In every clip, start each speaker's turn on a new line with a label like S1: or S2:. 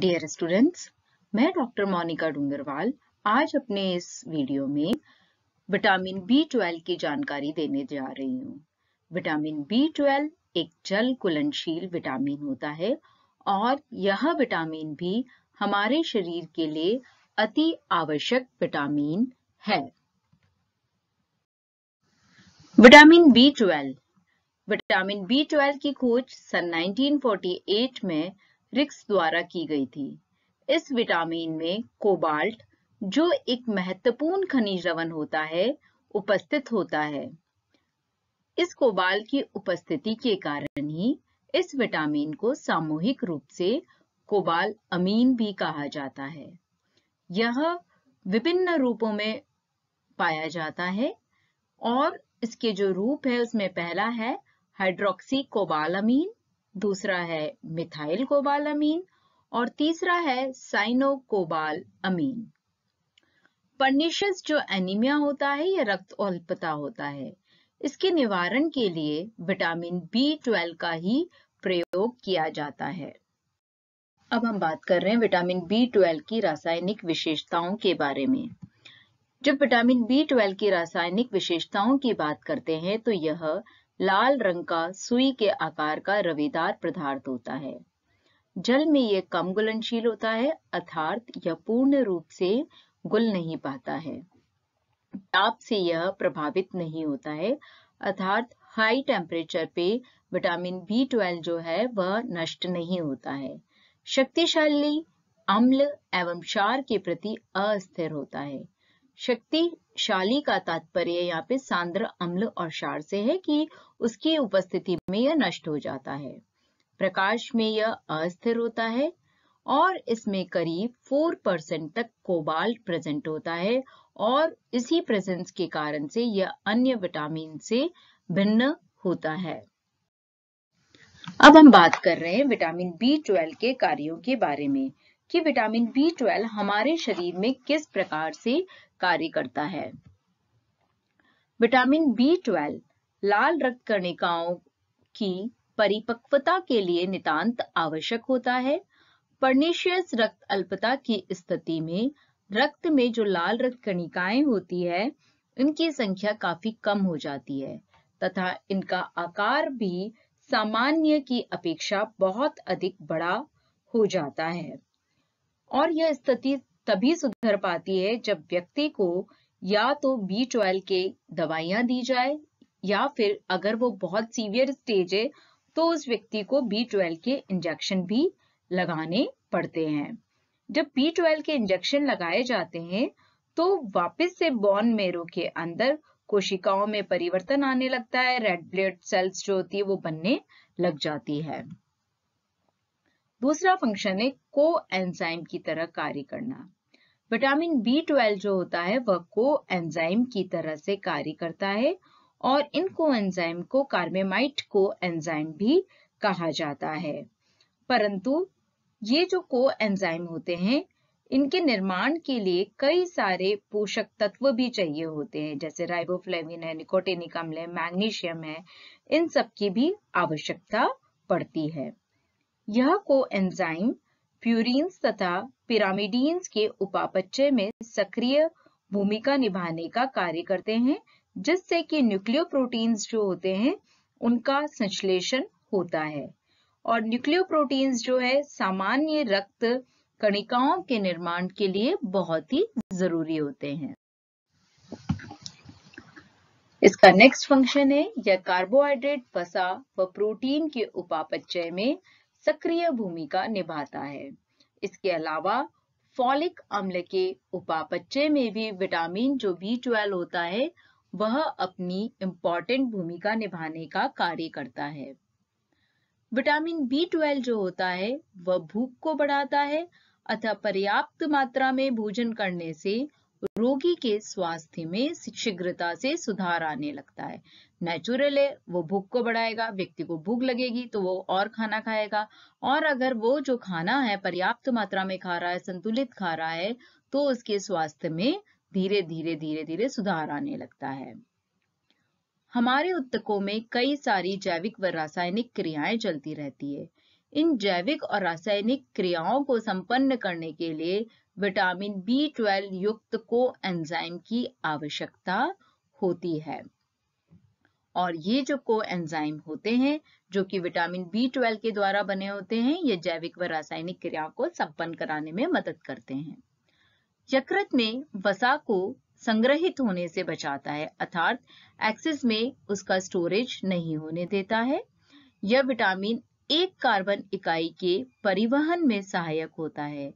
S1: dear students मैं doctor Monika Dungarwal आज अपने इस वीडियो में विटामिन बी ट्वेल्व की जानकारी देने जा रही हूँ विटामिन बी ट्वेल्व एक जल कुलनशील विटामिन होता है और यह विटामिन भी हमारे शरीर के लिए अति आवश्यक विटामिन है vitamin B twelve vitamin B twelve की खोज सन 1948 में रिक्स द्वारा की गई थी इस विटामिन में कोबाल्ट जो एक महत्वपूर्ण खनिज लवण होता है उपस्थित होता है इस कोबाल्ट की उपस्थिति के कारण ही इस विटामिन को सामूहिक रूप से कोबाल अमीन भी कहा जाता है यह विभिन्न रूपों में पाया जाता है और इसके जो रूप है उसमें पहला है हाइड्रोक्सी कोबाल अमीन दूसरा है मिथाइल कोबाल अमीन और तीसरा है साइनोकोबाल अमीन पर्निशियस जो एनीमिया होता है या रक्त अल्पता होता है इसके निवारण के लिए विटामिन बी ट्वेल्व का ही प्रयोग किया जाता है अब हम बात कर रहे हैं विटामिन बी ट्वेल्व की रासायनिक विशेषताओं के बारे में जब विटामिन बी ट्वेल्व की रासायनिक विशेषताओं की बात करते हैं तो यह लाल रंग का सुई के आकार का रवेदार पदार्थ होता है जल में यह कम गुलनशील होता है अर्थात यह पूर्ण रूप से गुल नहीं पाता है ताप से यह प्रभावित नहीं होता है अर्थात हाई टेम्परेचर पे विटामिन बी ट्वेल्व जो है वह नष्ट नहीं होता है शक्तिशाली अम्ल एवं क्षार के प्रति अस्थिर होता है शक्ति शाली का तात्पर्य यहाँ पे सांद्र अम्ल और क्षार से है कि उसकी उपस्थिति में यह नष्ट हो जाता है प्रकाश में यह अस्थिर होता है और इसमें करीब 4 परसेंट तक कोबाल्ट प्रेजेंट होता है और इसी प्रेजेंस के कारण से यह अन्य विटामिन से भिन्न होता है अब हम बात कर रहे हैं विटामिन बी ट्वेल्व के कार्यों के बारे में कि विटामिन बी ट्वेल्व हमारे शरीर में किस प्रकार से कार्य करता है विटामिन बी ट्वेल्व लाल रक्त कणिकाओं की परिपक्वता के लिए नितांत आवश्यक होता है पर्निशियस रक्त अल्पता की स्थिति में रक्त में जो लाल रक्त कणिकाएं होती है इनकी संख्या काफी कम हो जाती है तथा इनका आकार भी सामान्य की अपेक्षा बहुत अधिक बड़ा हो जाता है और यह स्थिति तभी सुधर पाती है जब व्यक्ति को या तो बी ट्वेल्व के दवाइयां दी जाए या फिर अगर वो बहुत सीवियर स्टेज है तो उस व्यक्ति को बी ट्वेल्व के इंजेक्शन भी लगाने पड़ते हैं जब बी ट्वेल्व के इंजेक्शन लगाए जाते हैं तो वापस से बॉन मेरो के अंदर कोशिकाओं में परिवर्तन आने लगता है रेड ब्लड सेल्स जो होती है वो बनने लग जाती है दूसरा फंक्शन है को एंजाइम की तरह कार्य करना विटामिन बी ट्वेल्व जो होता है वह को एंजाइम की तरह से कार्य करता है और इन को एंजाइम को कार्बेमाइट को एंजाइम भी कहा जाता है परंतु ये जो को एंजाइम होते हैं इनके निर्माण के लिए कई सारे पोषक तत्व भी चाहिए होते हैं जैसे राइबोफ्लेविन है निकोटेनिक अम्ल है मैग्नीशियम है इन सब की भी आवश्यकता पड़ती है यह को एंजाइम प्यूरिन्स तथा पिरामिडीन्स के उपापचय में सक्रिय भूमिका निभाने का कार्य करते हैं जिससे कि न्यूक्लियोप्रोटीन्स जो होते हैं उनका संश्लेषण होता है और न्यूक्लियोप्रोटीन्स जो है सामान्य रक्त कणिकाओं के निर्माण के लिए बहुत ही जरूरी होते हैं इसका नेक्स्ट फंक्शन है यह कार्बोहाइड्रेट वसा व प्रोटीन के उपापचय में सक्रिय भूमिका निभाता है इसके अलावा फॉलिक अम्ल के उपापचय में भी विटामिन जो बी ट्वेल्व होता है वह अपनी इम्पोर्टेंट भूमिका निभाने का कार्य करता है विटामिन बी ट्वेल्व जो होता है वह भूख को बढ़ाता है अतः पर्याप्त मात्रा में भोजन करने से रोगी के स्वास्थ्य में शीघ्रता से सुधार आने लगता है नेचुरल है वो भूख को बढ़ाएगा व्यक्ति को भूख लगेगी तो वो और खाना खाएगा और अगर वो जो खाना है पर्याप्त मात्रा में खा रहा है संतुलित खा रहा है तो उसके स्वास्थ्य में धीरे धीरे धीरे धीरे सुधार आने लगता है हमारे उत्तकों में कई सारी जैविक व रासायनिक क्रियाएं चलती रहती है इन जैविक और रासायनिक क्रियाओं को संपन्न करने के लिए विटामिन बी ट्वेल्व युक्त को एंजाइम की आवश्यकता होती है और ये जो को एंजाइम होते हैं जो कि विटामिन बी ट्वेल्व के द्वारा बने होते हैं ये जैविक व रासायनिक क्रिया को संपन्न कराने में मदद करते हैं यकृत में वसा को संग्रहित होने से बचाता है अर्थात एक्सेस में उसका स्टोरेज नहीं होने देता है यह विटामिन एक कार्बन इकाई के परिवहन में सहायक होता है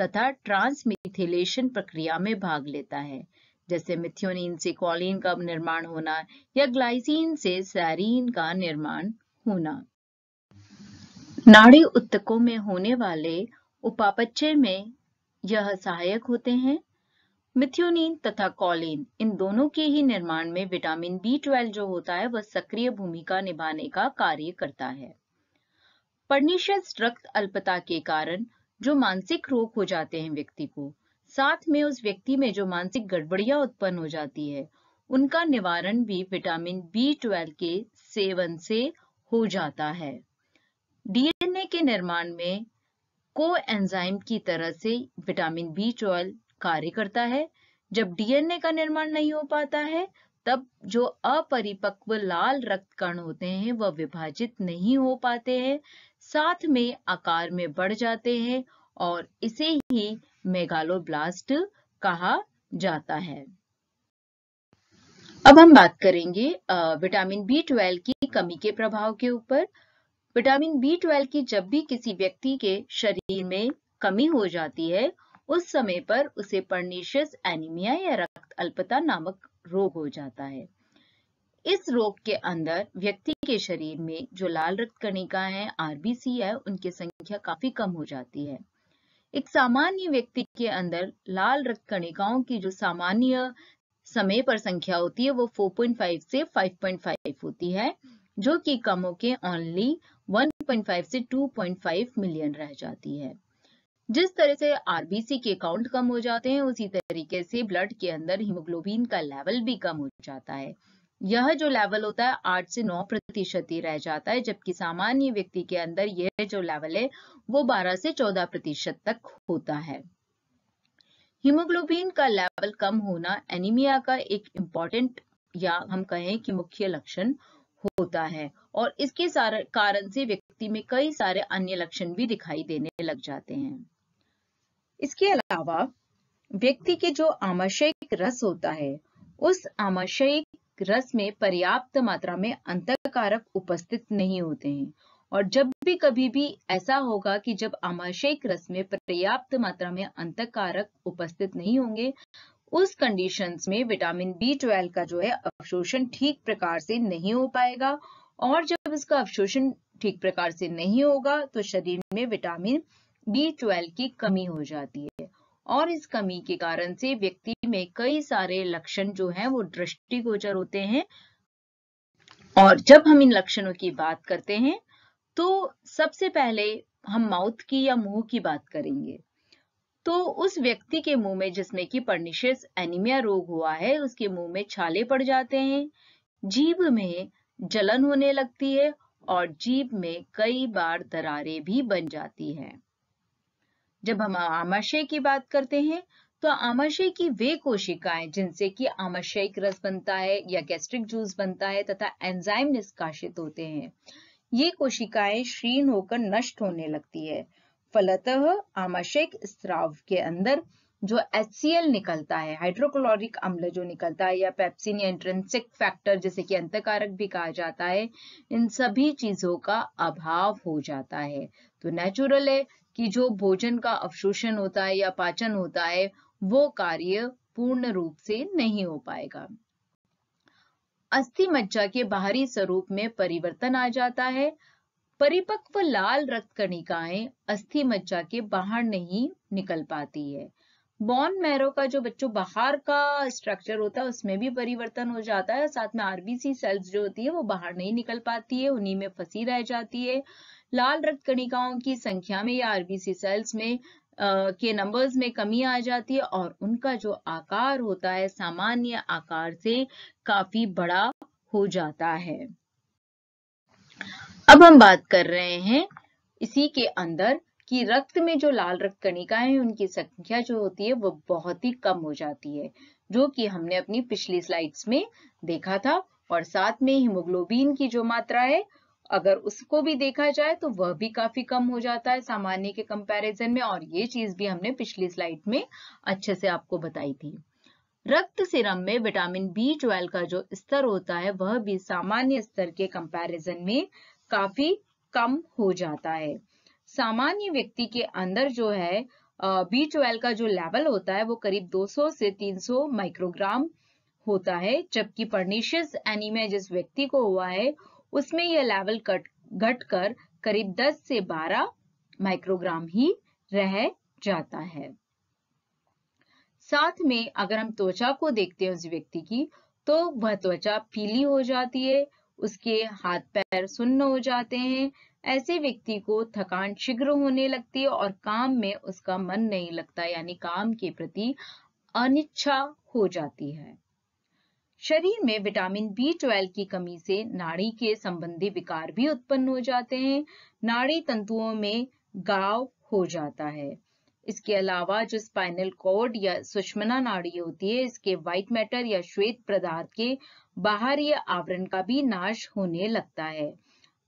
S1: तथा ट्रांसमिथिलेशन प्रक्रिया में भाग लेता है जैसे मिथ्योनिन से कॉलिन का निर्माण होना या ग्लाइसिन से सैरीन का निर्माण होना नाड़ी उत्तकों में होने वाले उपापचय में यह सहायक होते हैं मिथ्योनिन तथा कॉलिन इन दोनों के ही निर्माण में विटामिन बी ट्वेल्व जो होता है वह सक्रिय भूमिका निभाने का कार्य करता है पर्निशियस रक्त अल्पता के कारण जो मानसिक रोग हो जाते हैं व्यक्ति को साथ में उस व्यक्ति में जो मानसिक गड़बड़िया उत्पन्न हो जाती है उनका निवारण भी विटामिन बी ट्वेल्व के सेवन से हो जाता है डीएनए के निर्माण में को एंजाइम की तरह से विटामिन बी ट्वेल्व कार्य करता है जब डीएनए का निर्माण नहीं हो पाता है तब जो अपरिपक्व लाल रक्त कण होते हैं वह विभाजित नहीं हो पाते हैं साथ में आकार में बढ़ जाते हैं और इसे ही मेगालोब्लास्ट कहा जाता है अब हम बात करेंगे विटामिन बी ट्वेल्व की कमी के प्रभाव के ऊपर विटामिन बी ट्वेल्व की जब भी किसी व्यक्ति के शरीर में कमी हो जाती है उस समय पर उसे पर्निशियस एनीमिया या रक्त अल्पता नामक रोग हो जाता है इस रोग के अंदर व्यक्ति के शरीर में जो लाल रक्त कणिका है आरबीसी है उनकी संख्या काफी कम हो जाती है एक सामान्य व्यक्ति के अंदर लाल रक्त कणिकाओं की जो सामान्य समय पर संख्या होती है वो 4.5 से 5.5 होती है जो कि कमों के ओनली 1.5 से 2.5 मिलियन रह जाती है जिस तरह से आरबीसी के काउंट कम हो जाते हैं उसी तरीके से ब्लड के अंदर हीमोग्लोबिन का लेवल भी कम हो जाता है यह जो लेवल होता है आठ से नौ प्रतिशत ही रह जाता है जबकि सामान्य व्यक्ति के अंदर यह जो लेवल है वो बारह से चौदह प्रतिशत तक होता है हीमोग्लोबिन का लेवल कम होना एनीमिया का एक इम्पॉर्टेंट या हम कहें कि मुख्य लक्षण होता है और इसके कारण से व्यक्ति में कई सारे अन्य लक्षण भी दिखाई देने लग जाते हैं इसके अलावा व्यक्ति के जो आमाशयिक रस होता है उस आमाशयिक रस में पर्याप्त मात्रा में अंतकारक उपस्थित नहीं होते हैं और जब भी कभी भी ऐसा होगा कि जब आमाशयिक रस में पर्याप्त मात्रा में अंतकारक उपस्थित नहीं होंगे उस कंडीशंस में विटामिन बी ट्वेल्व का जो है अवशोषण ठीक प्रकार से नहीं हो पाएगा और जब इसका अवशोषण ठीक प्रकार से नहीं होगा तो शरीर में विटामिन बी ट्वेल्व की कमी हो जाती है और इस कमी के कारण से व्यक्ति में कई सारे लक्षण जो हैं वो दृष्टिगोचर होते हैं और जब हम इन लक्षणों की बात करते हैं तो सबसे पहले हम माउथ की या मुंह की बात करेंगे तो उस व्यक्ति के मुंह में जिसमें कि पर्निशियस एनीमिया रोग हुआ है उसके मुंह में छाले पड़ जाते हैं जीभ में जलन होने लगती है और जीभ में कई बार दरारें भी बन जाती हैं जब हम आमाशय की बात करते हैं तो आमाशय की वे कोशिकाएं जिनसे कि आमाशयिक रस बनता है या गैस्ट्रिक जूस बनता है तथा एंजाइम निष्कासित होते हैं ये कोशिकाएं क्षीण होकर नष्ट होने लगती है फलतः आमाशयिक स्त्राव के अंदर जो एच निकलता है हाइड्रोक्लोरिक अम्ल जो निकलता है या पेप्सिन या इंट्रेंसिक फैक्टर जैसे कि अंतकारक भी कहा जाता है इन सभी चीजों का अभाव हो जाता है तो नेचुरल है कि जो भोजन का अवशोषण होता है या पाचन होता है वो कार्य पूर्ण रूप से नहीं हो पाएगा अस्थि मज्जा के बाहरी स्वरूप में परिवर्तन आ जाता है परिपक्व लाल रक्त कणिकाएं अस्थि मज्जा के बाहर नहीं निकल पाती है बॉन मैरो का जो बच्चों बाहर का स्ट्रक्चर होता है उसमें भी परिवर्तन हो जाता है साथ में आरबीसी सेल्स जो होती है वो बाहर नहीं निकल पाती है उन्हीं में फंसी रह जाती है लाल रक्त कणिकाओं की संख्या में या आरबीसी सेल्स में आ, के नंबर्स में कमी आ जाती है और उनका जो आकार होता है सामान्य आकार से काफी बड़ा हो जाता है अब हम बात कर रहे हैं इसी के अंदर कि रक्त में जो लाल रक्त कणिकाएं उनकी संख्या जो होती है वो बहुत ही कम हो जाती है जो कि हमने अपनी पिछली स्लाइड्स में देखा था और साथ में हीमोग्लोबिन की जो मात्रा है अगर उसको भी देखा जाए तो वह भी काफी कम हो जाता है सामान्य के कंपैरिजन में और ये चीज भी हमने पिछली स्लाइड में अच्छे से आपको बताई थी रक्त सिरम में विटामिन बी ट्वेल्व का जो स्तर होता है वह भी सामान्य स्तर के कंपैरिजन में काफी कम हो जाता है सामान्य व्यक्ति के अंदर जो है बी ट्वेल्व का जो लेवल होता है वो करीब 200 से 300 माइक्रोग्राम होता है जबकि पर्निशियस एनीमिया जिस व्यक्ति को हुआ है उसमें यह लेवल कट घट कर करीब 10 से 12 माइक्रोग्राम ही रह जाता है साथ में अगर हम त्वचा को देखते हैं उस व्यक्ति की तो वह त्वचा पीली हो जाती है उसके हाथ पैर सुन्न हो जाते हैं ऐसे व्यक्ति को थकान शीघ्र होने लगती है और काम में उसका मन नहीं लगता यानी काम के प्रति अनिच्छा हो जाती है शरीर में विटामिन बी ट्वेल्व की कमी से नाड़ी के संबंधी विकार भी उत्पन्न हो जाते हैं नाड़ी तंतुओं में गाव हो जाता है इसके अलावा जो स्पाइनल कॉर्ड या सुषमना नाड़ी होती है इसके व्हाइट मैटर या श्वेत पदार्थ के बाहरी आवरण का भी नाश होने लगता है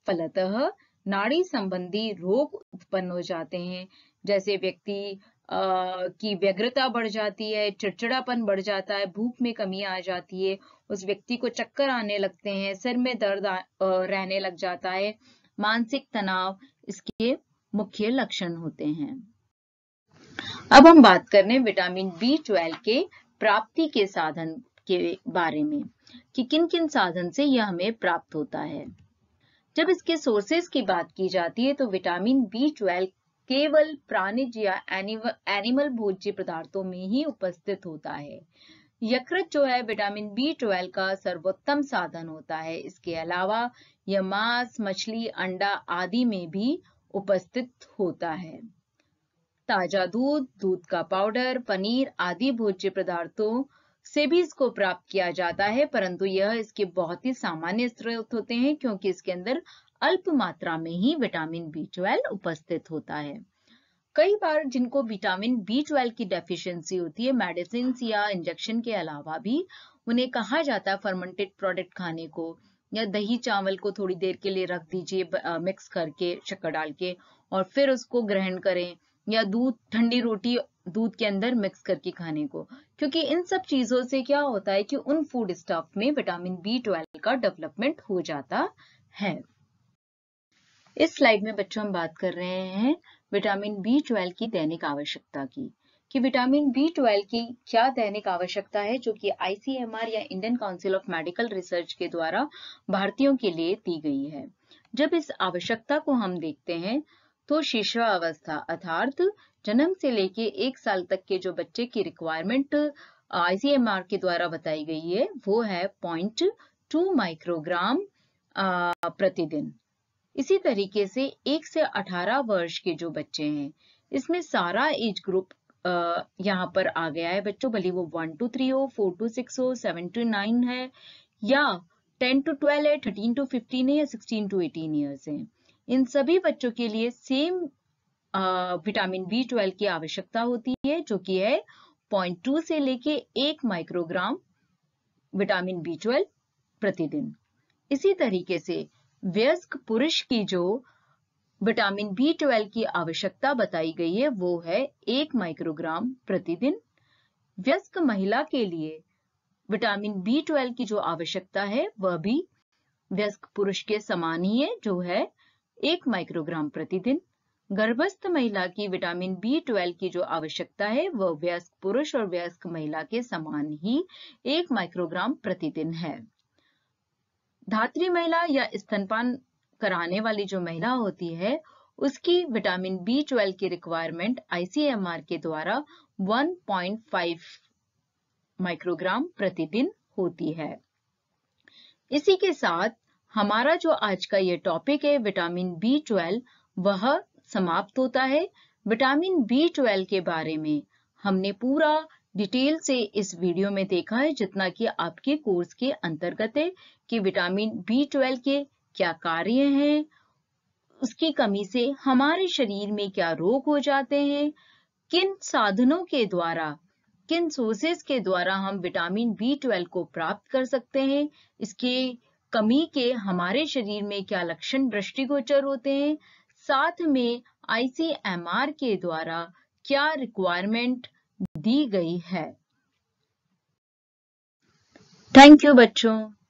S1: फलतः नाड़ी संबंधी रोग उत्पन्न हो जाते हैं जैसे व्यक्ति की व्यग्रता बढ़ जाती है चिड़चिड़ापन बढ़ जाता है भूख में कमी आ जाती है उस व्यक्ति को चक्कर आने लगते हैं सिर में दर्द रहने लग जाता है मानसिक तनाव इसके मुख्य लक्षण होते हैं अब हम बात कर रहे हैं विटामिन बी ट्वेल्व के प्राप्ति के साधन के बारे में कि किन किन साधन से यह हमें प्राप्त होता है जब इसके सोर्सेस की बात की जाती है तो विटामिन बी ट्वेल्व केवल प्राणिज या एनिमल भोज्य पदार्थों में ही उपस्थित होता है यकृत जो है विटामिन बी ट्वेल्व का सर्वोत्तम साधन होता है इसके अलावा यह मांस मछली अंडा आदि में भी उपस्थित होता है ताजा दूध दूध का पाउडर पनीर आदि भोज्य पदार्थों से भी इसको प्राप्त किया जाता है परंतु यह इसके बहुत ही सामान्य स्रोत होते हैं क्योंकि इसके अंदर अल्प मात्रा में ही विटामिन बी ट्वेल्व उपस्थित होता है कई बार जिनको विटामिन बी ट्वेल्व की डेफिशिएंसी होती है मेडिसिन या इंजेक्शन के अलावा भी उन्हें कहा जाता है फर्मेंटेड प्रोडक्ट खाने को या दही चावल को थोड़ी देर के लिए रख दीजिए मिक्स करके शक्कर डाल के और फिर उसको ग्रहण करें या दूध ठंडी रोटी दूध के अंदर मिक्स करके खाने को क्योंकि इन सब चीजों से क्या होता है कि उन फूड स्टफ में विटामिन बी ट्वेल्व का डेवलपमेंट हो जाता है इस स्लाइड में बच्चों हम बात कर रहे हैं विटामिन बी ट्वेल्व की दैनिक आवश्यकता की कि विटामिन बी ट्वेल्व की क्या दैनिक आवश्यकता है जो कि आईसीएमआर या Indian council of medical research के द्वारा भारतीयों के लिए दी गई है जब इस आवश्यकता को हम देखते हैं तो शिशु अवस्था अर्थात जन्म से लेके एक साल तक के जो बच्चे की रिक्वायरमेंट आईसीएमआर के द्वारा बताई गई है वो है पॉइंट टू माइक्रोग्राम प्रतिदिन इसी तरीके से एक से अठारह वर्ष के जो बच्चे हैं इसमें सारा एज ग्रुप यहाँ पर आ गया है बच्चों भले वो वन टू थ्री हो फोर टू सिक्स हो सेवन टू नाइन है या टेन टू ट्वेल्व है थर्टीन टू फिफ्टीन है या सिक्सटीन टू एटीन ईयर्स है इन सभी बच्चों के लिए सेम विटामिन बी ट्वेल्व की आवश्यकता होती है जो कि है पॉइंट टू से लेके एक माइक्रोग्राम विटामिन बी ट्वेल्व प्रतिदिन इसी तरीके से व्यस्क पुरुष की जो विटामिन बी ट्वेल्व की आवश्यकता बताई गई है वो है एक माइक्रोग्राम प्रतिदिन व्यस्क महिला के लिए विटामिन बी ट्वेल्व की जो आवश्यकता है वह भी व्यस्क पुरुष के समान ही है जो है एक माइक्रोग्राम प्रतिदिन गर्भस्थ महिला की विटामिन बी ट्वेल्व की जो आवश्यकता है वह व्यस्क पुरुष और व्यस्क महिला के समान ही एक माइक्रोग्राम प्रतिदिन है धात्री महिला या स्तनपान कराने वाली जो महिला होती है उसकी विटामिन बी ट्वेल्व की रिक्वायरमेंट आईसीएमआर के द्वारा 1.5 माइक्रोग्राम प्रतिदिन होती है इसी के साथ हमारा जो आज का ये टॉपिक है विटामिन बी ट्वेल्व वह समाप्त होता है विटामिन बी ट्वेल्व के बारे में हमने पूरा डिटेल से इस वीडियो में देखा है जितना कि आपके कोर्स के अंतर्गत है कि विटामिन बी ट्वेल्व के क्या कार्य हैं उसकी कमी से हमारे शरीर में क्या रोग हो जाते हैं किन साधनों के द्वारा किन सोर्सेस के द्वारा हम विटामिन बी ट्वेल्व को प्राप्त कर सकते हैं इसके कमी के हमारे शरीर में क्या लक्षण दृष्टिगोचर होते हैं साथ में आईसीएमआर के द्वारा क्या रिक्वायरमेंट दी गई है थैंक यू बच्चों